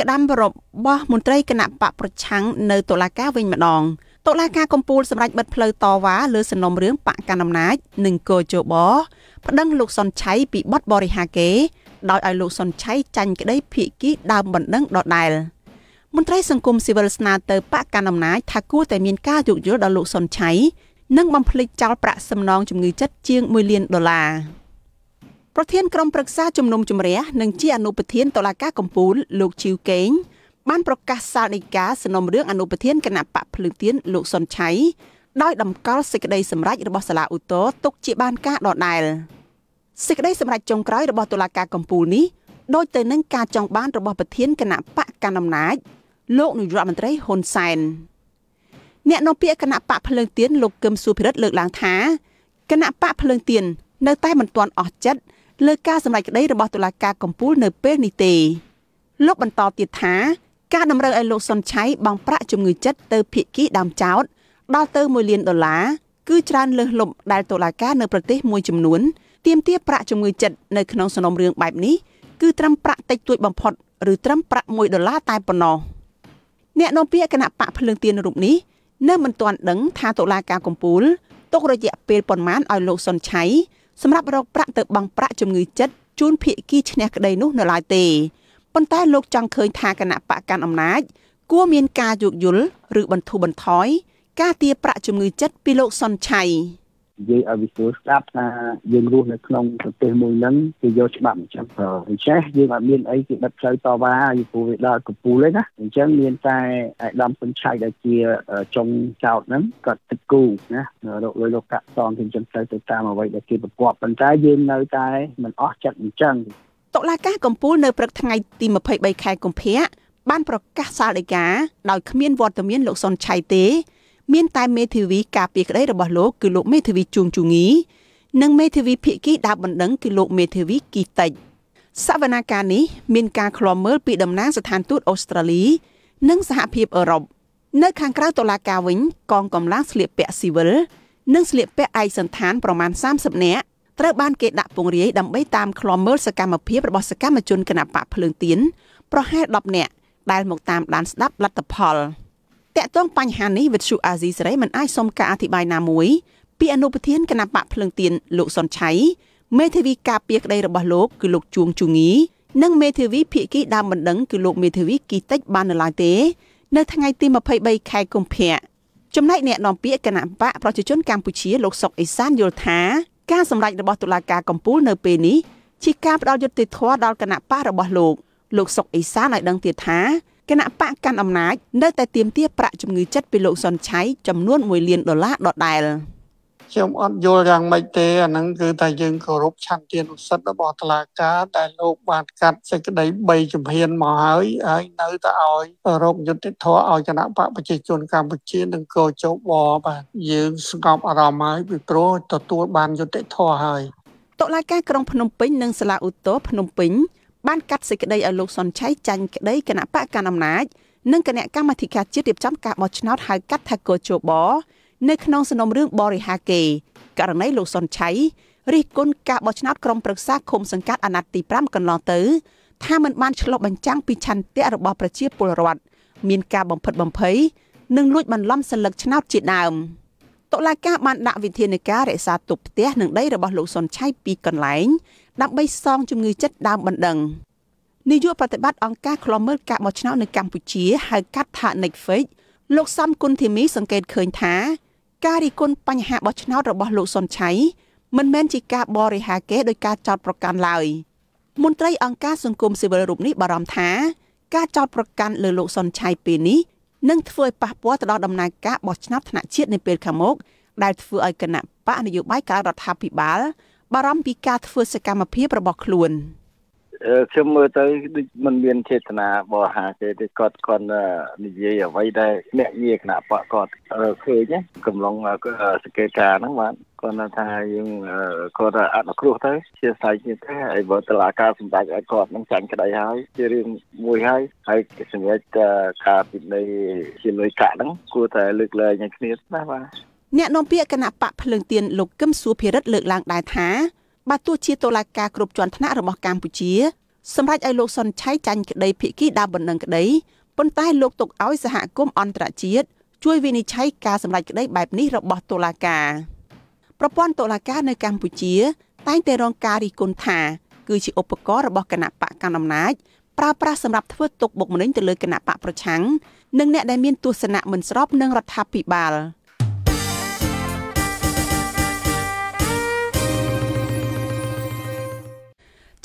ក្តាំរបស់មន្ត្រីគណៈបកប្រឆាំងនៅតុលាការវិញម្ដងតុលាការកំពូលសម្រាប់បិទផ្លូវតវ៉ាលើសំណុំរឿងបកកណ្ដាលអំណាចនិងកោជបប្តឹងលោកសុនឆៃពីបទបរិហាកេដោយឲ្យលោកសុនឆៃចាញ់ក្តីភៀកគីដើមបណ្ដឹងដដែលមន្ត្រីសង្គមស៊ីវិលស្នើទៅបកកណ្ដាលអំណាចថាគួរតែមានការយោគយល់ដល់លោកសុនឆៃនិងបំភ្លេចចោលប្រាក់សំណងជំងឺចិត្តជាង1លានដុល្លារ។ប្រធានក្រុមប្រឹក្សាជំនុំជម្រះនិងជាអនុប្រធានតុលាការកំពូលលោកជីវកេងបានប្រកាសសាលដីកាសំណុំរឿងអនុប្រធានគណៈបកភ្លើងទៀនលោកសុនឆៃដោយដំកល់សេចក្តីសម្រេចរបស់សាលាឧទ្ធរទុកជាបានការដដែលសេចក្តីសម្រេចចុងក្រោយរបស់តុលាការកំពូលនេះដូចទៅនឹង ការចង់បានរបស់ប្រធានគណៈបកកណ្ដាលអំណាចលោកនាយរដ្ឋមន្ត្រីហ៊ុនសែនអ្នកនាំពាក្យគណៈបកភ្លើងទៀនលោកកឹមសុភិរិទ្ធលើកឡើងថាគណៈបកភ្លើងទៀននៅតែមិនទាន់អស់ចិត្តលើការសម្រេចក្តីរបស់តុលាការកំពូលនៅពេលនេះទេលោកបន្តទៀតថា ការតម្រូវឲ្យលោកសុនឆៃបង់ប្រាក់ជំងឺចិត្តទៅភៀកគីដើមចោត ដល់ទៅ1លានដុល្លារគឺច្រើនលើសលប់ដែលតុលាការនៅប្រទេសមួយចំនួនទាមទារប្រាក់ជំងឺចិត្តនៅក្នុងសំណុំរឿងបែបនេះគឺត្រឹមប្រាក់តិចតួចបំផុតឬត្រឹមប្រាក់1ដុល្លារតែប៉ុណ្ណោះអ្នកនាំពាក្យគណៈបកភ្លើងទៀនរូបនេះនៅមិនទាន់ដឹងថាតុលាការកំពូលទុករយៈពេលប៉ុន្មានឲ្យលោកសុនឆៃសម្រាប់រកប្រាក់ទៅបង់ប្រាក់ជំងឺចិត្តជូនភៀកគីឈ្នះក្តីនោះនៅឡើយទេប៉ុន្តែលោកចង់ឃើញថាគណៈបកកាន់អំណាច គួរមានការយោគយល់ឬបន្ធូរបន្ថយការទារប្រាក់ជំងឺចិត្តពីលោកសុនឆៃនិយាយឲ្យវិស្វករស្ដាប់ថាយើងរស់នៅក្នុងប្រទេសមួយហ្នឹងគេយកច្បាប់អញ្ចឹងដូច្នេះយើងអត់មានអីគេបិទផ្លូវតវ៉ាយព្រោះវាដល់កំពូលទេណាអញ្ចឹងមានតែអាយដាមសុនឆៃដែលជាចុងចោតហ្នឹងគាត់ទឹកគូណារកលុយលោកកាក់សងគេអញ្ចឹងទៅទៅតាមអ្វីដែលគេប្រកបប៉ុន្តែយើងនៅតែមិនអស់ចិត្តអញ្ចឹងតុលាការកំពូលនៅព្រឹកថ្ងៃទី23ខែកុម្ភៈបានប្រកាសសាលដីកាដោយគ្មានវត្តមានលោកសុនឆៃទេមានតែមេធាវីការពារក្តីរបស់លោកគឺលោកមេធាវីជួងជូងីនិងមេធាវីភិគីដាបណ្ដឹងគឺលោកមេធាវីគីតិចសវនាការនេះមានការឃ្លាំមើលពីតំណាងស្ថានទូតអូស្ត្រាលី និងសហភាពអឺរ៉ុបនៅខាងក្រៅតុលាការវិញកងកម្លាំងស្លៀកពាក់ស៊ីវិលនិងស្លៀកពាក់ឯកសន្តានប្រមាណ30នាក់ត្រូវបានគេដាក់ពង្រាយដើម្បីតាមឃ្លាំមើលសកម្មភាពរបស់សកម្មជនគណបកភ្លើងទៀនប្រហែល10នាក់ដែលមកតាមដានស្ដាប់លទ្ធផល។តកតងបញ្ហានេះវិទ្យុអាស៊ីសេរីមិនអាចសុំការអធិប្បាយណាមួយពីអនុប្រធានគណៈបកភ្លឹងទៀនលោកសុនឆៃមេធាវីការពារក្តីរបស់លោក គឺលោកជួងជងីនិងមេធាវីភៀកគីដើមបណ្ដឹងគឺលោកមេធាវីគីតិចបាននៅឡើយទេនៅថ្ងៃទី23ខែកុម្ភៈចំណែកអ្នកនាំពាក្យគណៈបកប្រជាជនកម្ពុជាលោកសុកអេសានយល់ថា ការសម្ដែងរបស់តុលាការកំពូលនៅពេលនេះជាការផ្ដល់យុត្តិធម៌ដល់គណៈបករបស់លោក លោកសុកអេសានឲ្យដឹងទៀតថាគណៈបកកាន់អំណាច នៅតែទាមទារប្រាក់ជំងឺចិត្តពីលោកសុនឆៃចំនួន1លានដុល្លារដដែលខ្ញុំអត់យល់យ៉ាងម៉េចទេអាហ្នឹងគឺថាយើងគោរពឆន្ទានុសិទ្ធិរបស់តុលាការដែលលោកបានកាត់សេចក្តី3ជំហានមកហើយហើយនៅតែឲ្យរោគយុត្តិធម៌ឲ្យគណៈបកប្រជាជនកម្ពុជានិងកោជបបាទយើងស្ងប់អារម្មណ៍ហើយពីព្រោះទទួលបានយុត្តិធម៌ហើយតុលាការក្រុងភ្នំពេញនិងសាលាឧទ្ធរភ្នំពេញបានកាត់សេចក្តីឲ្យលោកសុនឆៃចាញ់ក្តីគណៈបកកណ្ដាលអំណាចនិងគណៈកម្មាធិការជាតិរៀបចំការបោះឆ្នោតហៅកាត់ថាកោជបនៅក្នុងសំណុំរឿងបរិហាកេករណីលោកសុនឆៃរិះគន់ការបោះឆ្នោតក្រុមប្រឹក្សាឃុំសង្កាត់អាណត្តិទី5កន្លងទៅថាมันបានឆ្លុះបញ្ចាំងពីឆន្ទៈរបស់ប្រជាពលរដ្ឋមានការបំផិតបំភ័យនិងលួចបន្លំសិលឹកឆ្នោតជាដើមតុលាការបានដាក់វិធានការរក្សាទុកផ្ទះនិងដីរបស់លោកសុនឆៃពីកន្លែងដើម្បីសងជំងឺចិត្តដើមបណ្ដឹងនាយកប្រតិបត្តិអង្គការឃ្លាំមើលការបោះឆ្នោតនៅកម្ពុជាហៅកាត់ថា Netflix លោកសំគុណធីមីសង្កេតឃើញថា ការរិះគន់បញ្ហាបោះឆ្នោតរបស់លោកសុនឆៃមិនមែនជាការបរិហាគេដោយការចោទប្រកាន់ឡើយ មន្ត្រី អង្គការសង្គមស៊ីវិលរូបនេះបារម្ភថា ការចោទប្រកាន់លើលោកសុនឆៃពេលនេះនឹងធ្វើឲ្យប៉ះពាល់ទៅដល់ដំណើរការបោះឆ្នោតថ្នាក់ជាតិនៅពេលខាងមុខដែលធ្វើឲ្យគណៈបកនយោបាយការរដ្ឋាភិបាលបារម្ភពីការធ្វើសកម្មភាពរបស់ខ្លួនខ្ញុំមើលទៅដូចมันមានចេតនាបរហាគេទេគាត់គាត់និយាយអ្វីដែលអ្នកងារគណៈបកគាត់ឃើញកំឡុងសង្កេតការហ្នឹងបាទគាត់ថាយើងគាត់អនុគ្រោះទៅជាស្័យទៀតទេហើយបើតឡាការសម្ដែងឲ្យគាត់នឹងចាញ់ក្តីហើយ ជារឿងមួយហើយហើយសម្រាប់ការពិន័យជាលុយកាក់ហ្នឹង គួរតែលើកលែងឲ្យគ្នាណាបាទអ្នកនាំពាក្យគណៈបកភ្លើងទៀនលោកកឹមសួភិរិទ្ធលើកឡើងដែរថាបើទោះជាតុលាការគ្រប់ជាន់ថ្នាក់របស់កម្ពុជាសម្រេចឲ្យលោកសុនឆៃចាញ់ក្តីភិក្ខីដើមបណ្ដឹងក្តីប៉ុន្តែលោកទុកឲ្យសហគមន៍អន្តរជាតិជួយវិនិច្ឆ័យការសម្រេចក្តីបែបនេះរបស់តុលាការប្រព័ន្ធតុលាការនៅកម្ពុជា តែងតែរងការរិះគន់ថា គឺជាឧបករណ៍របស់គណៈបកកណ្ដាលអំណាចប្រើប្រាស់សម្រាប់ធ្វើទុកបុកម្នេញទៅលើគណៈបកប្រឆាំងនិងអ្នកដែលមានទស្សនៈមិនស្របនឹងរដ្ឋាភិបាល។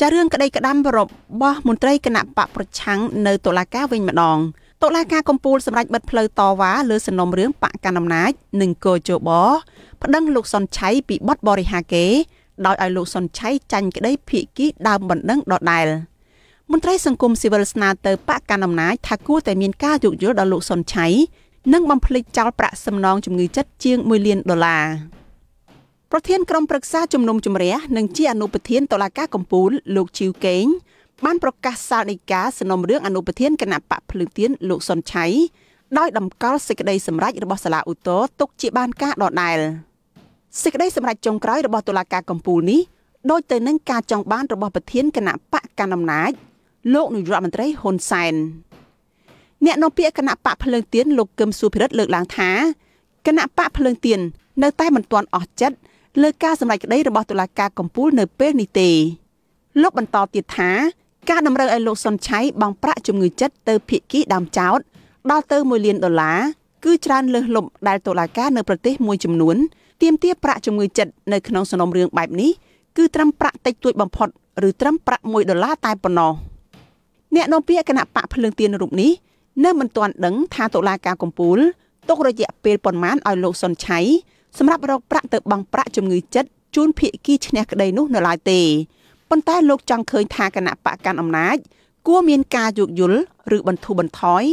ចារឿងក្តីក្តាំរបស់មន្ត្រីគណៈបកប្រឆាំងនៅតុលាការវិញម្ដងតុលាការកំពូលសម្រាប់បិទផ្លូវតវ៉ាលើសំណុំរឿងបកកណ្ដាលអំណាចនិងកោជបប្តឹងលោកសុនឆៃពីបទបរិហាកេដោយឲ្យលោកសុនឆៃចាញ់ក្តីភៀកគីដើមបណ្ដឹងដដែលមន្ត្រីសង្គមស៊ីវិលស្នើទៅបកកណ្ដាលអំណាចថាគួរតែមានការយោគយល់ដល់លោកសុនឆៃនិងបំភ្លេចចោលប្រាក់សំណងជំងឺចិត្តជាង1លានដុល្លារប្រធានក្រុមប្រឹក្សាជំនុំជម្រះនិងជាអនុប្រធានតុលាការកំពូលលោកជីវកេងបានប្រកាសសាលដីកាសំណុំរឿងអនុប្រធានគណៈបកភ្លើងទៀនលោកសុនឆៃដោយដំកល់សេចក្តីសម្រេចរបស់សាលាឧទ្ធរទុកជាបានការដដែលសេចក្តីសម្រេចចុងក្រោយរបស់តុលាការកំពូលនេះដូចទៅនឹង ការចង់បានរបស់ប្រធានគណៈបកកណ្ដាលអំណាចលោកនាយរដ្ឋមន្ត្រីហ៊ុនសែនអ្នកនាំពាក្យគណៈបកភ្លើងទៀនលោកកឹមសុភិរិទ្ធលើកឡើងថាគណៈបកភ្លើងទៀននៅតែមិនទាន់អស់ចិត្តលើការសម្រេចក្តីរបស់តុលាការកំពូលនៅពេលនេះទេលោកបន្តទៀតថា ការតម្រូវឲ្យលោកសុនឆៃបង់ប្រាក់ជំងឺចិត្តទៅភៀកគីដើមចោតដល់ទៅ1លានដុល្លារគឺច្រើនលើសលប់ដែលតុលាការនៅប្រទេសមួយចំនួនទាមទារប្រាក់ជំងឺចិត្តនៅក្នុងសំណុំរឿងបែបនេះគឺត្រឹមប្រាក់តិចតួចបំផុតឬត្រឹមប្រាក់1ដុល្លារតែប៉ុណ្ណោះអ្នកនាំពាក្យគណៈបកភ្លើងទៀនរូបនេះនៅមិនទាន់ដឹងថាតុលាការកំពូលទុករយៈពេលប៉ុន្មានឲ្យលោកសុនឆៃសម្រាប់រកប្រាក់ទៅបង់ប្រាក់ជំងឺចិត្តជូនភៀកគីឈ្នះក្តីនោះនៅឡើយទេប៉ុន្តែលោកចង់ឃើញថាគណៈបកកាន់អំណាច គួរមានការយោគយល់ឬបន្ធូរបន្ថយ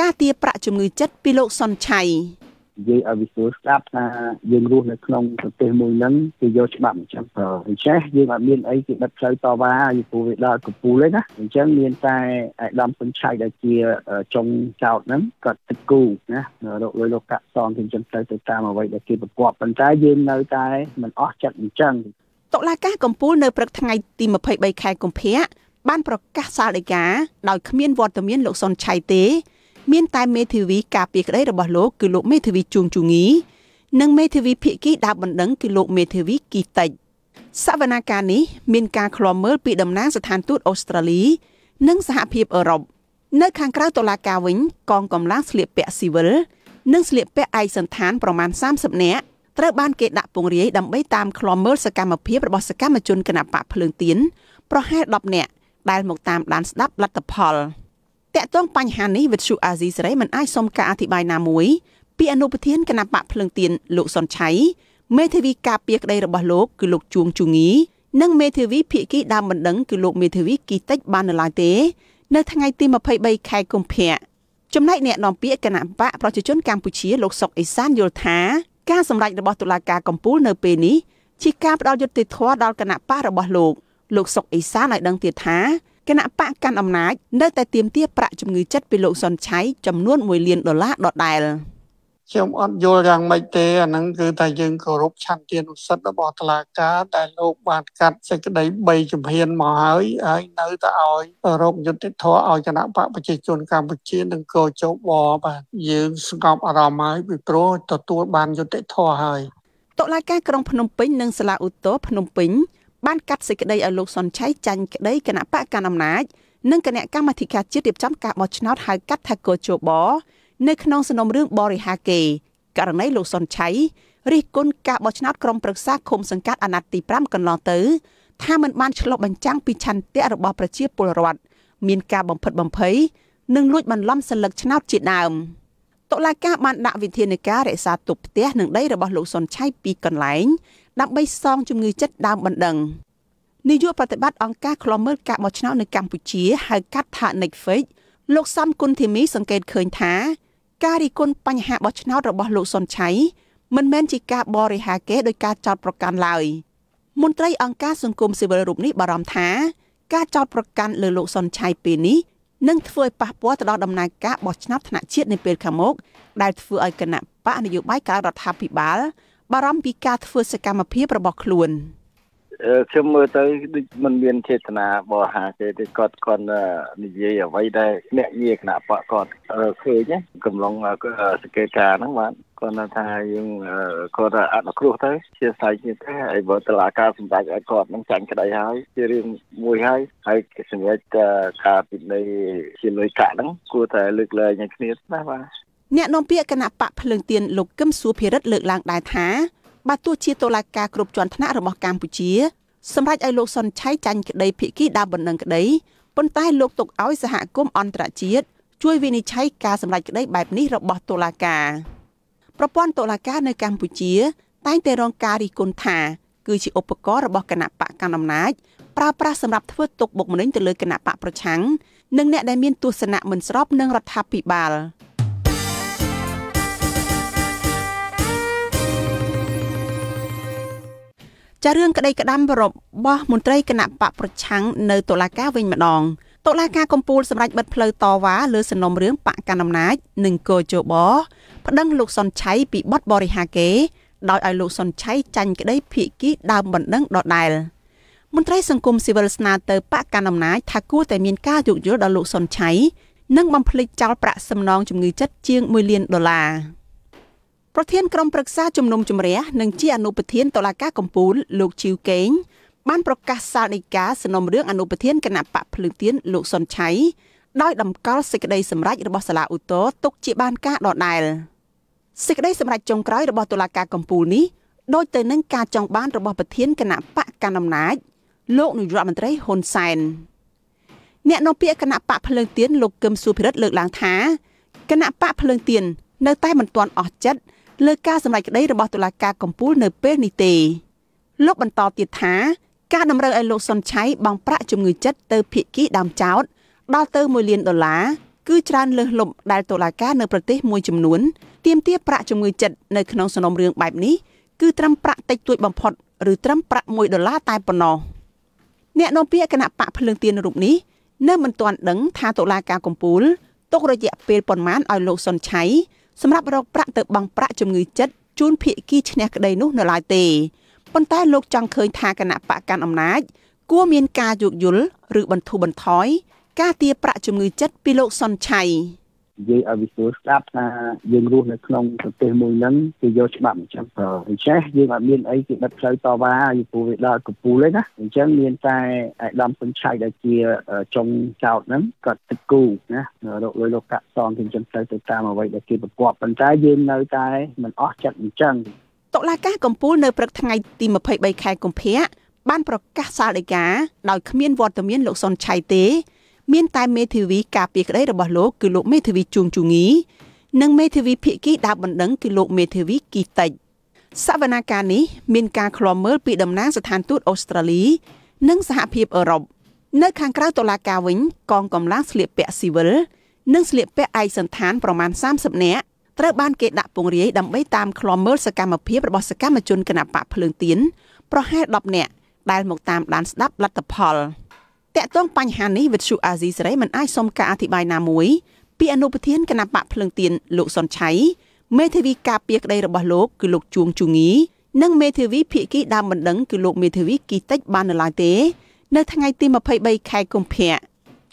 ការទារប្រាក់ជំងឺចិត្តពីលោកសុនឆៃនិយាយឲ្យវិស្វករស្ដាប់ថាយើងរស់នៅក្នុងប្រទេសមួយហ្នឹងគេយកច្បាប់អញ្ចឹងដូច្នេះយើងអត់មានអីគេបិទផ្លូវតវ៉ាយពូវាដល់កំពូលទេណាអញ្ចឹងមានតែឯកឧត្តមសុនឆៃដែលជាចុងចោតហ្នឹងគាត់ទឹកគូណារកលុយលោកកាក់សងគេអញ្ចឹងទៅទៅតាមអ្វីដែលគេប្រកបប៉ុន្តែយើងនៅតែមិនអស់ចិត្តអញ្ចឹងតុលាការកំពូលនៅព្រឹកថ្ងៃទី23ខែកុម្ភៈបានប្រកាសសាលដីកាដោយគ្មានវត្តមានលោកសុនឆៃទេមានតែមេធាវីការពារក្តីរបស់លោកគឺលោក មេធាវីជួងជូងីនិងមេធាវីភិគីដាបណ្ដឹងគឺលោកមេធាវីគីតិចសវនាការនេះមានការឃ្លាំមើលពីតំណាងស្ថានទូតអូស្ត្រាលី និងសហភាពអឺរ៉ុបនៅខាងក្រៅតុលាការវិញកងកម្លាំងស្លៀកពាក់ស៊ីវិលនិងស្លៀកពាក់ឯកសន្តានប្រមាណ30នាក់ត្រូវបានគេដាក់ពង្រាយដើម្បីតាមឃ្លាំមើលសកម្មភាពរបស់សកម្មជនគណបកភ្លើងទៀនប្រហែល10នាក់ដែលមកតាមដានស្ដាប់លទ្ធផលតកតងបញ្ហានេះវិទ្យុអាស៊ីសេរីមិនអាចសុំការអធិប្បាយណាមួយពីអនុប្រធានគណៈបកភ្លឹងទៀនលោកសុនឆៃមេធាវីការពារក្តីរបស់លោកគឺលោកជួងជងីនិងមេធាវីភិគីដើមបណ្ដឹង គឺលោកមេធាវីគីតិចបាននៅឡើយទេនៅថ្ងៃទី23ខែកុម្ភៈចំណែកអ្នកនាំពាក្យគណៈបកប្រជាជនកម្ពុជាលោកសុកអេសានយល់ថាការសម្ដែងរបស់តុលាការកំពូលនៅ ពេលនេះជាការផ្ដល់យុត្តិធម៌ដល់គណៈបករបស់លោកលោកសុកអេសានឲ្យដឹងទៀតថាគណៈបកកាន់អំណាចនៅតែទាមទារប្រាក់ជំងឺចិត្តពីលោកសុនឆៃចំនួន1លានដុល្លារដដែលខ្ញុំអត់យល់យ៉ាងម៉េចទេអាហ្នឹងគឺថាយើងគោរពឆន្ទានុសិទ្ធិរបស់តុលាការតែលោកបានកាត់សេចក្តី3ជំហានមកហើយហើយនៅតែឲ្យរោគយុត្តិធម៌ឲ្យគណៈបកប្រជាជនកម្ពុជានិងកោជបបាទយើងស្ងប់អារម្មណ៍ហើយពីព្រោះទទួលបានយុត្តិធម៌ហើយតុលាការក្រុងភ្នំពេញនិងសាលាឧទ្ធរភ្នំពេញបានកាត់សេចក្តីឲ្យលោកសុនឆៃចាញ់ក្តីគណៈបកកណ្ដាលអំណាចនិងគណៈកម្មាធិការជាតិរៀបចំការបោះឆ្នោតហៅកាត់ថាកោជបនៅក្នុងសំណុំរឿងបរិហាកេករណីលោកសុនឆៃរិះគន់ការបោះឆ្នោតក្រុមប្រឹក្សាឃុំសង្កាត់អាណត្តិទី5កន្លងទៅថាมันបានឆ្លុះបញ្ចាំងពីឆន្ទៈរបស់ប្រជាពលរដ្ឋមានការបំផិតបំភ័យនិង លួចបន្លំសិលឹកឆ្នោតជាដើមតុលាការបានដាក់វិធានការរក្សាទុកផ្ទះនិងដីរបស់លោកសុនឆៃពីកន្លែងដើម្បីសងជំងឺចិត្តដើមបណ្ដឹងនាយកប្រតិបត្តិអង្គការឃ្លាំមើលការបោះឆ្នោតនៅកម្ពុជាហៅកាត់ថា Netflix លោកសំគុណធីមីសង្កេតឃើញថា ការរិះគន់បញ្ហាបោះឆ្នោតរបស់លោកសុនឆៃមិនមែនជាការបរិហាគេដោយការចោទប្រកាន់ឡើយ មន្ត្រីអង្គការសង្គមស៊ីវិលរូបនេះបារម្ភថា ការចោទប្រកាន់លើលោកសុនឆៃពេលនេះនឹងធ្វើឲ្យប៉ះពាល់ទៅដល់ដំណើរការបោះឆ្នោតថ្នាក់ជាតិនៅពេលខាងមុខដែលធ្វើឲ្យគណៈបកនយោបាយការរដ្ឋាភិបាលបារម្ភពីការធ្វើសកម្មភាពរបស់ខ្លួនខ្ញុំមើលទៅដូចมันមានចេតនាបរហាគេទេគាត់គាត់និយាយអ្វីដែលអ្នកយាយគណៈបកគាត់ឃើញកំឡុងសង្កេតការហ្នឹងបាទគាត់ថាយើងគាត់អនុគ្រោះទៅជាស្័យជាទេហើយបើតឡាការសម្រាប់ឲ្យគាត់នឹងចាញ់ក្តីហើយជារឿងមួយហើយហើយសម្រាប់ការពិន័យជាលុយកាក់ហ្នឹងគួរតែលើកលែងឲ្យគ្នាណាបាទអ្នកនាំពាក្យគណៈបកភ្លើងទៀនលោកកឹមសុភិរិទ្ធលើកឡើងដែរថាបើទោះជាតុលាការគ្រប់ជាន់ថ្នាក់របស់កម្ពុជាសម្រាប់ឲ្យលោកសុនឆៃចាញ់ក្តីភិក្ខីដើមបណ្ដឹងក្តីប៉ុន្តែលោកទុកឲ្យសហគមន៍អន្តរជាតិជួយវិនិច្ឆ័យការសម្រេចក្តីបែបនេះរបស់តុលាការប្រព័ន្ធតុលាការនៅកម្ពុជា តែងតែរងការរិះគន់ថាគឺជាឧបករណ៍របស់គណៈបកកណ្ដាលអំណាចប្រើប្រាស់សម្រាប់ធ្វើទុកបុកម្នេញទៅលើគណៈបកប្រឆាំងនិងអ្នកដែលមានទស្សនៈមិនស្របនឹងរដ្ឋាភិបាល។ចារឿងក្តីក្តាំរបស់មន្ត្រីគណៈបកប្រឆាំងនៅតុលាការវិញម្ដងតុលាការកំពូលសម្រាប់បិទផ្លូវតវ៉ាលើសំណុំរឿងបកកណ្ដាលអំណាចនិងកោជបប្តឹងលោកសុនឆៃពីបទបរិហាកេដោយឲ្យលោកសុនឆៃចាញ់ក្តីភៀកគីដើមបណ្ដឹងដដែលមន្ត្រីសង្គមស៊ីវិលស្នើទៅបកកណ្ដាលអំណាចថាគួរតែមានការយោគយល់ដល់លោកសុនឆៃនិងបំភ្លេចចោលប្រាក់សំណងជំងឺចិត្តជាង1លានដុល្លារ។ប្រធានក្រុមប្រឹក្សាជំនុំជម្រះនិងជាអនុប្រធានតុលាការកំពូលលោកជីវកេង បានប្រកាសសាលដីកាសំណុំរឿងអនុប្រធានគណៈបកភ្លើងទៀនលោកសុនឆៃដោយដំកល់សេចក្តីសម្រេចរបស់សាលាឧទ្ធរទុកជាបានការដដែលសេចក្តីសម្រេចចុងក្រោយរបស់តុលាការកំពូលនេះដូចទៅនឹងការចង់បានរបស់ប្រធានគណៈបកកណ្ដាលអំណាចលោកនាយរដ្ឋមន្ត្រីហ៊ុនសែនអ្នកនាំពាក្យគណៈបកភ្លើងទៀនលោកកឹមសុភិរិទ្ធលើកឡើងថាគណៈបកភ្លើងទៀននៅតែមិនទាន់អស់ចិត្តលើការសម្រេចក្តីរបស់តុលាការកំពូលនៅពេលនេះទេ លោកបន្តទៀតថាការតម្រូវឲ្យលោកសុនឆៃបង់ប្រាក់ជំងឺចិត្តទៅភៀកគីដើមចោតដល់ទៅ1លានដុល្លារគឺច្រើនលើសលប់ដែលតុលាការនៅប្រទេសមួយចំនួនទាមទារប្រាក់ជំងឺចិត្តនៅក្នុងសំណុំរឿងបែបនេះគឺត្រឹមប្រាក់តិចតួចបំផុតឬត្រឹមប្រាក់1ដុល្លារតែប៉ុណ្ណោះអ្នកនាំពាក្យគណៈបកភ្លើងទៀនរូបនេះនៅមិនទាន់ដឹងថាតុលាការកំពូលទុករយៈពេលប៉ុន្មានឲ្យលោកសុនឆៃសម្រាប់រកប្រាក់ទៅបង់ប្រាក់ជំងឺចិត្តជូនភៀកគីឈ្នះក្តីនោះនៅឡើយទេប៉ុន្តែលោកចង់ឃើញថាគណៈបកកាន់អំណាច គួរមានការយោគយល់ឬបន្ធូរបន្ថយការទារប្រាក់ជំងឺចិត្តពីលោកសុនឆៃនិយាយឲ្យវិស្វករស្ដាប់ថាយើងរស់នៅក្នុងប្រទេសមួយហ្នឹងគេយកច្បាប់អញ្ចឹងដូច្នេះយើងអត់មានអីគេបិទផ្លូវតវ៉ាយពូវាដល់កពូលទេណាអញ្ចឹងមានតែអាដាមសុនឆៃដែលជាចុងចោតហ្នឹងគាត់ទឹកគូណារកលុយលោកកាក់សងគេអញ្ចឹងទៅទៅតាមអ្វីដែលគេប្រកបប៉ុន្តែយើងនៅតែមិនអស់ចិត្តអញ្ចឹងតុលាការកំពូលនៅព្រឹកថ្ងៃទី23ខែកុម្ភៈបានប្រកាសសាលដីកាដោយគ្មានវត្តមានលោកសុនឆៃទេមានតែមេធាវីការពារក្តីរបស់លោកគឺលោកមេធាវីជួងជូងីនិងមេធាវីភិគីដាបណ្ដឹងគឺលោកមេធាវីគីតិចសវនាការនេះមានការឃ្លាំមើលពីតំណាងស្ថានទូតអូស្ត្រាលី និងសហភាពអឺរ៉ុបនៅ ខាងក្រៅតុលាការវិញកងកម្លាំងស្លៀកពាក់ស៊ីវិលនិងស្លៀកពាក់ឯកសន្តានប្រមាណ30នាក់ត្រូវបានគេដាក់ពង្រាយដើម្បីតាមឃ្លាំមើលសកម្មភាពរបស់សកម្មជនគណបកភ្លើងទៀនប្រហែល10នាក់ដែលមកតាមដានស្ដាប់លទ្ធផលតកតងបញ្ហានេះវិទ្យុអាស៊ីសេរីមិនអាចសុំការអធិប្បាយណាមួយពីអនុប្រធានគណៈបកភ្លឹងទៀនលោកសុនឆៃមេធាវីការពារក្តីរបស់លោកគឺលោកជួងជងីនិងមេធាវីភិគីដើមបណ្ដឹងគឺលោកមេធាវីគីតិចបាននៅឡើយទេនៅថ្ងៃទី23ខែកុម្ភៈ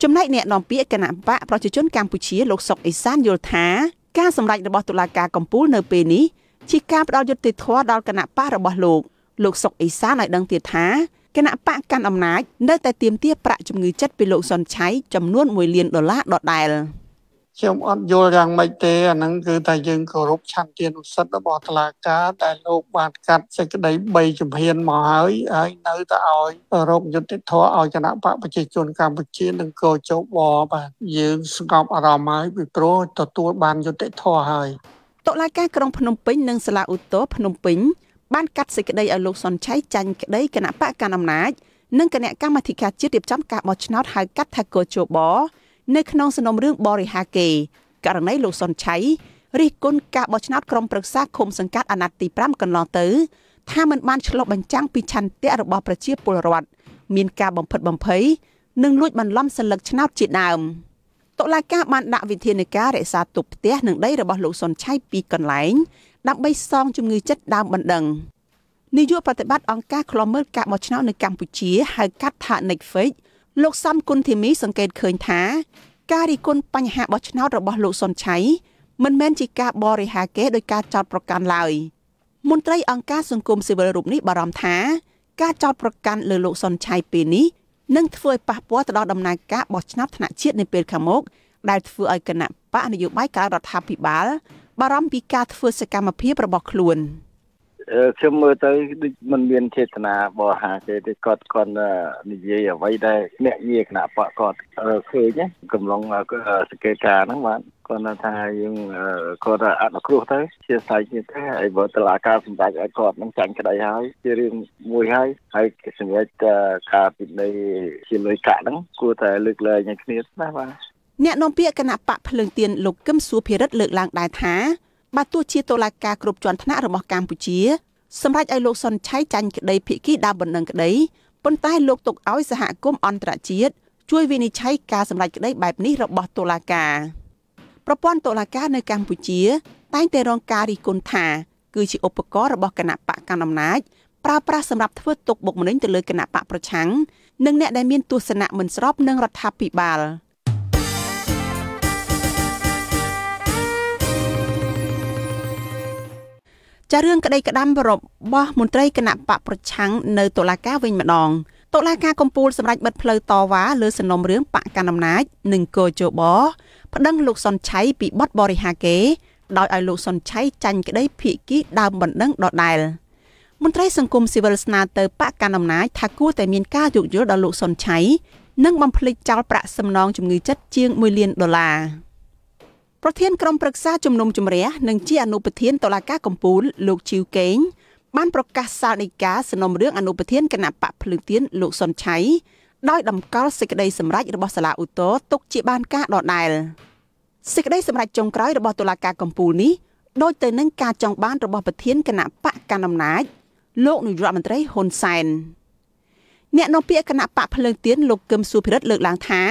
ចំណែកអ្នកនាំពាក្យគណៈបកប្រជាជនកម្ពុជាលោកសុកអេសានយល់ថា ការសម្ដែងរបស់តុលាការកំពូលនៅពេលនេះជាការផ្ដល់យុត្តិធម៌ដល់គណៈបករបស់លោក លោកសុកអេសានឲ្យដឹងទៀតថាគណៈបកកាន់អំណាចនៅតែទាមទារប្រាក់ជំងឺចិត្តពីលោកសុនឆៃចំនួន1លានដុល្លារដដែលខ្ញុំអត់យល់យ៉ាងម៉េចទេអាហ្នឹងគឺថាយើងគោរពឆន្ទានុសិទ្ធិរបស់តុលាការដែលលោកបានកាត់ សេចក្តី3ជំហានមកហើយហើយ នៅតែឲ្យរោគយុត្តិធម៌ឲ្យគណៈបកប្រជាជនកម្ពុជានិងកោជបបាទយើងស្ងប់អារម្មណ៍ហើយពីព្រោះទទួលបានយុត្តិធម៌ហើយតុលាការក្រុងភ្នំពេញនិងសាលាឧទ្ធរភ្នំពេញបានកាត់សេចក្តីឲ្យលោកសុនឆៃចាញ់ក្តីគណៈបកកណ្ដាលអំណាចនិងគណៈកម្មាធិការជាតិរៀបចំការបោះឆ្នោតហៅកាត់ថាកោជបនៅក្នុងសំណុំរឿងបរិហាកេករណីលោកសុនឆៃរិះគន់ការបោះឆ្នោតក្រុមប្រឹក្សាឃុំសង្កាត់អាណត្តិទី5កន្លងទៅថាมันបានឆ្លុះបញ្ចាំងពីឆន្ទៈរបស់ប្រជាពលរដ្ឋមានការបំផិតបំភ័យនិងលួចបន្លំសិលឹកឆ្នោតជាដើមតុលាការបានដាក់វិធានការរក្សាទុកផ្ទះនិងដីរបស់លោកសុនឆៃពីកន្លែងដើម្បីសងជំងឺចិត្តដើមបណ្ដឹងនាយកប្រតិបត្តិអង្គការឃ្លាំមើលការបោះឆ្នោតនៅកម្ពុជាហៅកាត់ថា Netflix លោកសំគុណធីមីសង្កេតឃើញថា ការរិះគន់បញ្ហាបោះឆ្នោតរបស់លោកសុនឆៃមិនមែនជាការបរិហាគេដោយការចោទប្រកាន់ឡើយ មន្ត្រីអង្គការសង្គមស៊ីវិលរូបនេះបារម្ភថា ការចោទប្រកាន់លើលោកសុនឆៃពេលនេះនឹងធ្វើឲ្យប៉ះពាល់ទៅដល់ដំណើរការបោះឆ្នោតថ្នាក់ជាតិនៅពេលខាងមុខដែលធ្វើឲ្យគណៈបកនយោបាយការរដ្ឋាភិបាលបារម្ភពីការធ្វើសកម្មភាពរបស់ខ្លួនខ្ញុំមើលទៅដូចมันមានចេតនាបរហាទេទេគាត់គាត់និយាយអ្វីដែលអ្នកយាយគណៈបកគាត់ឃើញកំឡុងសង្កេតការហ្នឹងបាទគាត់ថាយើងគាត់អនុគ្រោះទៅជាស្័យទៀតទេហើយបើតឡាការសម្រាប់ឲ្យគាត់នឹងចាញ់ក្តីហើយជារឿងមួយហើយហើយសម្រាប់ការពិន័យជាលុយកាក់ហ្នឹង គួរតែលើកលែងឲ្យគ្នាណាបាទអ្នកនាំពាក្យគណៈបកភ្លើងទៀនលោកកឹមសុភិរិទ្ធលើកឡើងដែរថាបើទោះជាតុលាការគ្រប់ជាន់ថ្នាក់របស់កម្ពុជា សម្រាប់ឲ្យលោកសុនឆៃចាញ់ក្តីភិក្ខីដើមបណ្ដឹងក្តីប៉ុន្តែលោកទុកឲ្យសហគមន៍អន្តរជាតិជួយវិនិច្ឆ័យការសម្រេចក្តីបែបនេះរបស់តុលាការប្រព័ន្ធតុលាការនៅកម្ពុជា តែងតែរងការរិះគន់ថាគឺជាឧបករណ៍របស់គណៈបកកណ្ដាលអំណាចប្រើប្រាស់សម្រាប់ធ្វើទុកបុកម្នេញទៅលើគណៈបកប្រឆាំង និងអ្នកដែលមានទស្សនៈមិនស្របនឹងរដ្ឋាភិបាល។ចារឿងក្តីក្តាំរបស់មន្ត្រីគណៈបកប្រឆាំងនៅតុលាការវិញម្ដងតុលាការកំពូលសម្រាប់បិទផ្លូវតវ៉ាលើសំណុំរឿងបកកណ្ដាលអំណាចនិងកោជបប្តឹងលោកសុនឆៃពីបទបរិហាកេដោយឲ្យលោកសុនឆៃចាញ់ក្តីភៀកគីដើមបណ្ដឹងដដែលមន្ត្រីសង្គមស៊ីវិលស្នើទៅបកកណ្ដាលអំណាចថាគួរតែមានការយោគយល់ដល់លោកសុនឆៃនិងបំភ្លេចចោលប្រាក់សំណងជំងឺចិត្តជាង1លានដុល្លារ។ប្រធានក្រុមប្រឹក្សាជំនុំជម្រះនិងជាអនុប្រធានតុលាការកំពូលលោកជីវកេង បានប្រកាសសាលដីកាសំណុំរឿងអនុប្រធានគណៈបកភ្លើងទៀនលោកសុនឆៃដោយដំកល់សេចក្តីសម្រេចរបស់សាលាឧទ្ធរទុកជាបានការដដែលសេចក្តីសម្រេចចុងក្រោយរបស់តុលាការកំពូលនេះដូចទៅនឹងការចង់បានរបស់ប្រធានគណៈបកកណ្ដាលអំណាចលោកនាយរដ្ឋមន្ត្រីហ៊ុនសែនអ្នកនាំពាក្យគណៈបកភ្លើងទៀនលោកកឹមសុភិរិទ្ធលើកឡើងថា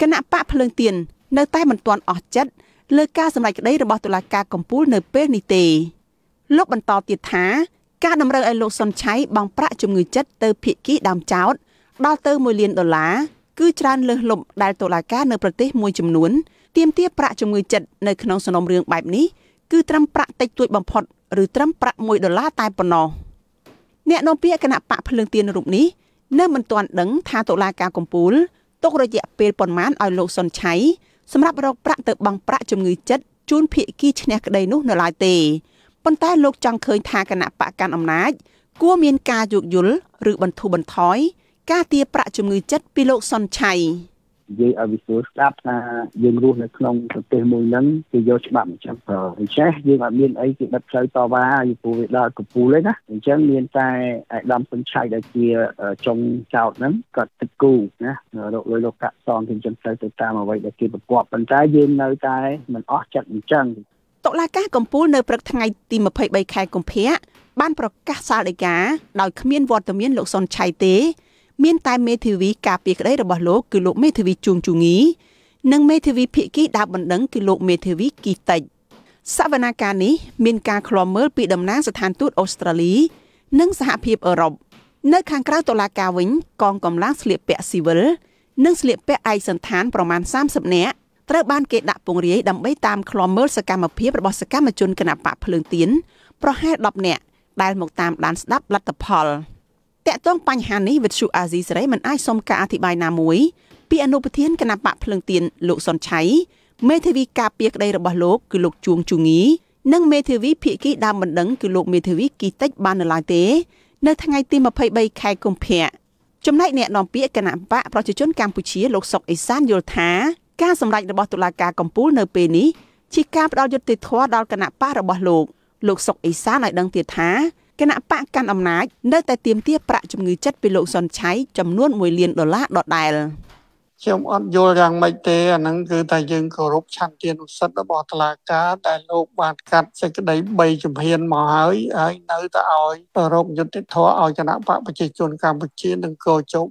គណៈបកភ្លើងទៀននៅតែមិនទាន់អស់ចិត្តលើការសម្រេចក្តីរបស់តុលាការកំពូលនៅពេលនេះទេ លោកបន្តទៀតថាការតម្រូវឲ្យលោកសុនឆៃបង់ប្រាក់ជំងឺចិត្តទៅភៀកគីដើមចោតដល់ទៅ1លានដុល្លារគឺច្រើនលើសលប់ដែលតុលាការនៅប្រទេសមួយចំនួនទាមទារប្រាក់ជំងឺចិត្តនៅក្នុងសំណុំរឿងបែបនេះគឺត្រឹមប្រាក់តិចតួចបំផុតឬត្រឹមប្រាក់1ដុល្លារតែប៉ុណ្ណោះអ្នកនាំពាក្យគណៈបកភ្លើងទៀនរូបនេះនៅមិនទាន់ដឹងថាតុលាការកំពូលទុករយៈពេលប៉ុន្មានឲ្យលោកសុនឆៃសម្រាប់រកប្រាក់ទៅបង់ប្រាក់ជំងឺចិត្តជូនភៀកគីឈ្នះក្តីនោះនៅឡើយទេប៉ុន្តែលោកចង់ឃើញថាគណៈបកកាន់អំណាចគួរមានការយោគយល់ឬបន្ធូរបន្ថយការទារប្រាក់ជំងឺចិត្តពីលោកសុនឆៃនិយាយឲ្យវិស្វករស្ដាប់ថាយើងរស់នៅក្នុងប្រទេសមួយហ្នឹងគេយកច្បាប់អញ្ចឹងដូច្នេះយើងអាចមានអីគេបិទផ្លូវតវ៉ាយពូវាដល់កពូលឯណាអញ្ចឹងមានតែអាដាមសុនឆៃដែលជាចុងចោតហ្នឹងគាត់ទឹកគូណារកលុយលោកកាក់សងគេអញ្ចឹងទៅទៅតាមអ្វីដែលគេប្រកបប៉ុន្តែយើងនៅតែមិនអស់ចិត្តអញ្ចឹងតុលាការកំពូលនៅព្រឹកថ្ងៃទី23ខែកុម្ភៈបានប្រកាសសាលដីកាដោយគ្មានវត្តមានលោកសុនឆៃទេមានតែមេធាវីការពារក្តីរបស់លោកគឺលោកមេធាវីជួងជូងីនិងមេធាវីភិក្ខីដាបណ្ដឹងគឺលោកមេធាវីគីតិចសវនាការនេះមានការឃ្លាំមើលពីតំណាងស្ថានទូតអូស្ត្រាលី និងសហភាពអឺរ៉ុបនៅ ខាងក្រៅតុលាការវិញកងកម្លាំងស្លៀកពាក់ស៊ីវិលនិងស្លៀកពាក់ឯកសន្តានប្រមាណ30នាក់ត្រូវបានគេដាក់ពង្រាយដើម្បីតាមឃ្លាំមើលសកម្មភាពរបស់សកម្មជនគណបកភ្លើងទៀនប្រហែល10នាក់ដែលមកតាមដានស្ដាប់លទ្ធផល។ក់ទងបញ្ហានេះវិទ្យុអាស៊ីសេរីមិនអាចសុំការអធិប្បាយណាមួយពីអនុប្រធានគណៈបកភ្លឹងទៀនលោកសុនឆៃមេធាវីការពារក្តីរបស់លោកគឺលោកជួងជូងីនិងមេធាវីភិគីដើមបណ្ដឹងគឺលោកមេធាវីគីតិចបាននៅឡើយទេនៅថ្ងៃទី23ខែកុម្ភៈចំណែកអ្នកនាំពាក្យគណៈបកប្រជាជនកម្ពុជាលោកសុកអេសានយល់ថាការសម្ដែងរបស់តុលាការកំពូលនៅពេលនេះជាការផ្ដល់យុត្តិធម៌ដល់គណៈបករបស់លោកលោកសុកអេសានឲ្យដឹងទៀតថាគណៈបកកាន់អំណាចនៅតែទាមទារប្រាក់ជំងឺចិត្តពីលោកសុនឆៃចំនួន1លានដុល្លារដដែលខ្ញុំអត់យល់យ៉ាងម៉េចទេអាហ្នឹងគឺថាយើងគោរពឆន្ទានុសិទ្ធិរបស់តុលាការដែលលោកបានកាត់ សេចក្តី3ជំហានមកហើយហើយនៅតែឲ្យរោគយុទ្ធធរឲ្យគណៈបកប្រជាជនកម្ពុជានឹងកោចោប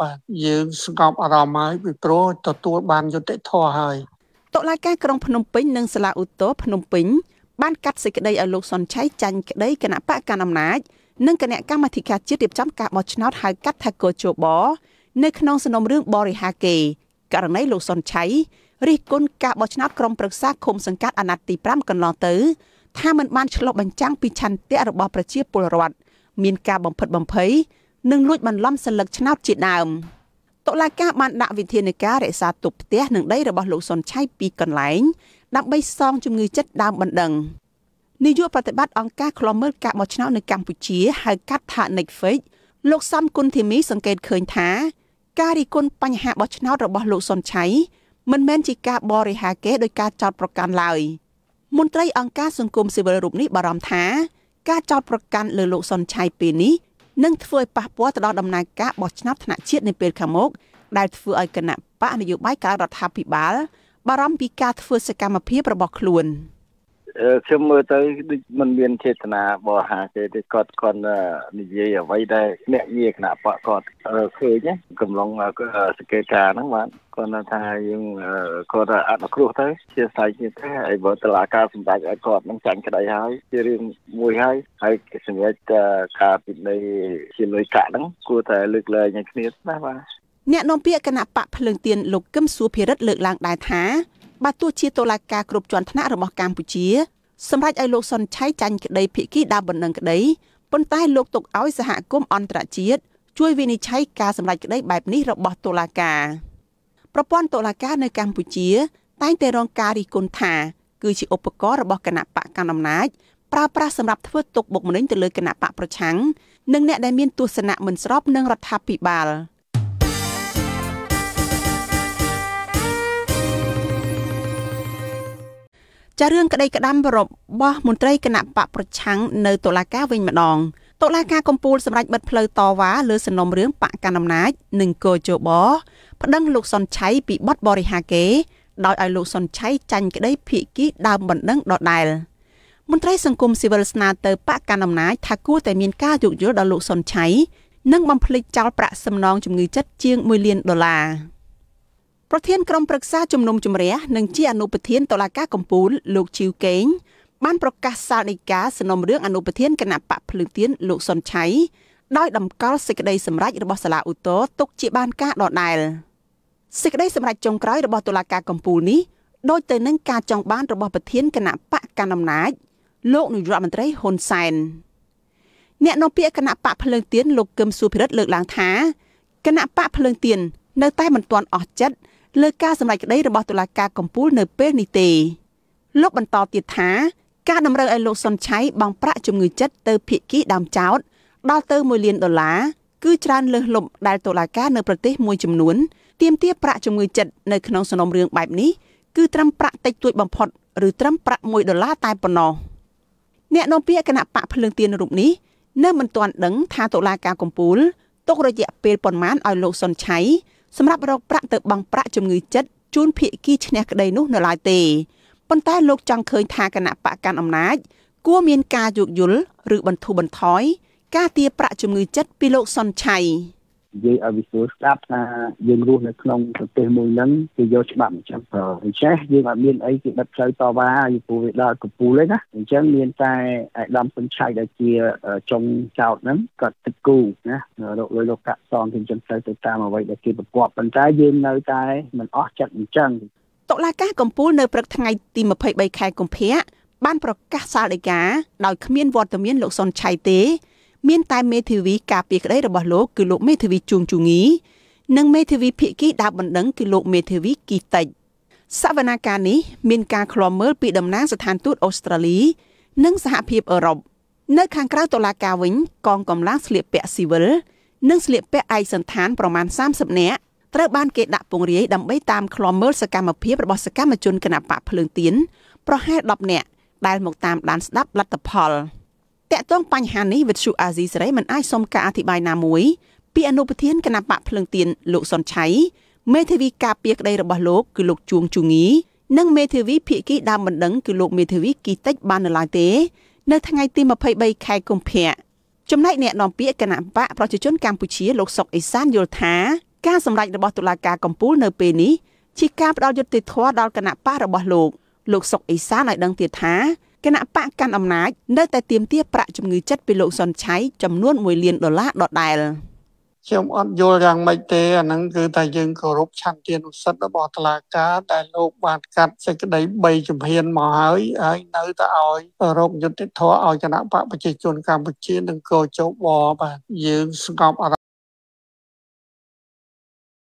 បាទយើងស្ងប់អារម្មណ៍ហើយពីព្រោះទទួលបានយុទ្ធធរហើយតុលាការក្រុងភ្នំពេញនិងសាលាឧទ្ធរភ្នំពេញបានកាត់សេចក្តីឲ្យលោកសុនឆៃចាញ់ក្តីគណៈបកកណ្ដាលអំណាចនិងគណៈកម្មាធិការជាតិរៀបចំការបោះឆ្នោតហៅកាត់ថាកោជបនៅក្នុងសំណុំរឿងបរិហាកេករណីលោកសុនឆៃរិះគន់ការបោះឆ្នោតក្រុមប្រឹក្សាឃុំសង្កាត់អាណត្តិទី5កន្លងទៅថាมันបានឆ្លុះបញ្ចាំងពីឆន្ទៈរបស់ប្រជាពលរដ្ឋមានការបំផិតបំភ័យនិងលួចបន្លំសិលឹកឆ្នោតជាដើមតុលាការបានដាក់វិធានការរក្សាទុកផ្ទះនិងដីរបស់លោកសុនឆៃពីកន្លែងដើម្បីសងជំងឺចិត្តដើមបណ្ដឹងនាយកប្រតិបត្តិអង្គការឃ្លាំមើលការបោះឆ្នោតនៅកម្ពុជាហៅកាត់ថា Netflix លោកសំគុណធីមីសង្កេតឃើញថា ការរិះគន់បញ្ហាបោះឆ្នោតរបស់លោកសុនឆៃមិនមែនជាការបរិហាគេដោយការចោទប្រកាន់ឡើយ មន្ត្រី អង្គការសង្គមស៊ីវិលរូបនេះបារម្ភថាការចោទប្រកាន់លើលោកសុនឆៃពេលនេះនឹងធ្វើឲ្យប៉ះពាល់ទៅដល់ដំណើរការបោះឆ្នោតថ្នាក់ជាតិនៅពេលខាងមុខដែលធ្វើឲ្យគណៈបកនយោបាយក្រៅរដ្ឋាភិបាលបារម្ភពីការធ្វើសកម្មភាពរបស់ខ្លួនខ្ញុំមើលទៅដូចมันមានចេតនាបរហាគេទេគាត់គាត់និយាយអ្វីដែលអ្នកងារគណៈបកគាត់ឃើញកំឡុងសង្កេតការហ្នឹងបាទគាត់ថាយើងគាត់អនុគ្រោះទៅជាស្័យទៀតទេហើយបើតឡាការសម្ដេចឲ្យគាត់នឹងចាញ់ក្តីហើយជារឿងមួយហើយហើយសម្រាប់ការពិន័យជាលុយកាក់ហ្នឹង គួរតែលើកលែងគ្នាណាបាទអ្នកនាំពាក្យគណៈបកភ្លើងទៀនលោកកឹមសុភិរិទ្ធលើកឡើងដែរថាបើទោះជាតុលាការគ្រប់ជាន់ថ្នាក់របស់កម្ពុជា សម្រាប់ឲ្យលោកសុនឆៃចាញ់ក្តីភិក្ខីដើមបណ្ដឹងក្តីប៉ុន្តែលោកទុកឲ្យសហគមន៍អន្តរជាតិជួយវិនិច្ឆ័យការសម្រេចក្តីបែបនេះរបស់តុលាការប្រព័ន្ធតុលាការនៅកម្ពុជា តែងតែរងការរិះគន់ថាគឺជាឧបករណ៍របស់គណៈបកកណ្ដាលអំណាចប្រើប្រាស់សម្រាប់ធ្វើទុកបុកម្នេញទៅលើគណៈបកប្រឆាំងនិងអ្នកដែលមានទស្សនៈមិនស្របនឹងរដ្ឋាភិបាល។ចារឿងក្តីក្តាំរបស់មន្ត្រីគណៈបកប្រឆាំងនៅតុលាការវិញម្ដងតុលាការកំពូលសម្រាប់បិទផ្លូវតវ៉ាលើសំណុំរឿងបកកណ្ដាលអំណាចនិងកោជបប្តឹងលោកសុនឆៃពីបទបរិហាកេដោយឲ្យលោកសុនឆៃចាញ់ក្តីភាគីដើមបណ្ដឹងដដែល មន្ត្រីសង្គមស៊ីវិលស្នើទៅបកកណ្ដាលអំណាចថាគួរតែមានការយោគយល់ដល់លោកសុនឆៃនិងបំភ្លេចចោលប្រាក់សំណងជំងឺចិត្តជាង1លានដុល្លារប្រធានក្រុមប្រឹក្សាជំនុំជម្រះនិងជាអនុប្រធានតុលាការកំពូលលោកជីវកេង បានប្រកាសសាលដីកាសំណុំរឿងអនុប្រធានគណៈបកភ្លើងទៀនលោកសុនឆៃដោយដំកល់សេចក្តីសម្រេចរបស់សាលាឧទ្ធរទុកជាបានការដដែលសេចក្តីសម្រេចចុងក្រោយរបស់តុលាការកំពូលនេះដូចទៅនឹងការចង់បាន របស់ប្រធានគណៈបកកណ្ដាលអំណាចលោកនាយរដ្ឋមន្ត្រីហ៊ុនសែនអ្នកនាំពាក្យគណៈបកភ្លើងទៀនលោកកឹមសុភិរិទ្ធលើកឡើងថាគណៈបកភ្លើងទៀននៅតែមិនទាន់អស់ចិត្តលើការសម្រេចក្តីរបស់តុលាការកំពូលនៅពេលនេះទេ លោកបន្តទៀតថាការតម្រូវឲ្យលោកសុនឆៃបង់ប្រាក់ជំងឺចិត្តទៅភៀកគីដើមចោតដល់ទៅ1លានដុល្លារគឺច្រើនលើសលប់ដែលតុលាការនៅប្រទេសមួយចំនួនទាមទារប្រាក់ជំងឺចិត្តនៅក្នុងសំណុំរឿងបែបនេះគឺត្រឹមប្រាក់តិចតួចបំផុតឬត្រឹមប្រាក់1ដុល្លារតែប៉ុណ្ណោះអ្នកនាំពាក្យគណៈបកភ្លើងទៀនរូបនេះនៅមិនទាន់ដឹងថាតុលាការកំពូលទុករយៈពេលប៉ុន្មានឲ្យលោកសុនឆៃសម្រាប់រកប្រាក់ទៅបង់ប្រាក់ជំងឺចិត្តជូនភៀកគីឈ្នះក្តីនោះនៅឡើយទេប៉ុន្តែលោកចង់ឃើញថាគណៈបកកាន់អំណាចគួរមានការយោគយល់ឬបន្ធូរបន្ថយការទារប្រាក់ជំងឺចិត្តពីលោកសុនឆៃនិយាយឲ្យវាស្រួលស្ដាប់ថាយើងរស់នៅក្នុងប្រទេសមួយហ្នឹងគេយកច្បាប់មកចាំប្រើដូច្នេះយើងអត់មានអីគេបិទផ្លូវតវ៉ាពីព្រោះវាដល់កំពូលឯណាអញ្ចឹងមានតែអាដាមពុនឆៃដែលជាចុងចោតហ្នឹងគាត់ទឹកគូណារកលុយលោកកាក់សងគេចឹងទៅទៅតាមអ្វីដែលគេប្រកបប៉ុន្តែយើងនៅតែមិនអស់ចិត្តអញ្ចឹងតុលាការកំពូលនៅព្រឹកថ្ងៃទី23ខែកុម្ភៈបានប្រកាសសាលដីកាដោយគ្មានវត្តមានលោកសុនឆៃទេមានតែមេធាវីការពារក្តីរបស់លោកគឺលោកមេធាវីជួងជូងីនិងមេធាវីភិក្ខីដាវបណ្ដឹងគឺលោកមេធាវីគីតិចសវនាការនេះមានការឃ្លាំមើលពីតំណាងស្ថានទូតអូស្ត្រាលី និងសហភាពអឺរ៉ុបនៅ ខាងក្រៅតុលាការវិញកងកម្លាំងស្លៀកពាក់ស៊ីវិលនិងស្លៀកពាក់ឯកសណ្ឋានប្រមាណ30នាក់ត្រូវបានគេដាក់ពង្រាយដើម្បីតាមឃ្លាំមើលសកម្មភាពរបស់សកម្មជនគណបកភ្លើងទៀនប្រហែល10នាក់ដែលមកតាមដានស្ដាប់លទ្ធផល។តកតងបញ្ហានេះវិទ្យុអាស៊ីសេរីមិនអាចសុំការអធិប្បាយណាមួយពីអនុប្រធានគណៈបកភ្លឹងទៀនលោកសុនឆៃមេធាវីការពារក្តីរបស់លោកគឺលោកជួងជូងីនិងមេធាវីភិគីដើមបណ្ដឹងគឺលោកមេធាវីគីតិច បាននៅឡើយទេនៅថ្ងៃទី23ខែកុម្ភៈចំណែកអ្នកនាំពាក្យគណៈបកប្រជាជនកម្ពុជា លោកសុកអេសានយល់ថា ការសម្ដែងរបស់តុលាការកំពូលនៅពេលនេះជាការផ្ដល់យុត្តិធម៌ដល់គណៈបករបស់លោកលោកសុកអេសានឲ្យដឹងទៀតថាគណៈបកកាន់អំណាចនៅតែទាមទារប្រាក់ជំងឺចិត្តពីលោកសុនឆៃចំនួន1លានដុល្លារដដែលខ្ញុំអត់យល់យ៉ាងម៉េចទេអាហ្នឹងគឺថាយើងគោរពឆន្ទានុសិទ្ធិរបស់តុលាការតែលោកបានកាត់ សេចក្តី3ជំហានមកហើយហើយនៅតែឲ្យរោគយុទ្ធធរឲ្យគណៈបកប្រជាជនកម្ពុជានឹងកោជោបបាទយើងស្ងប់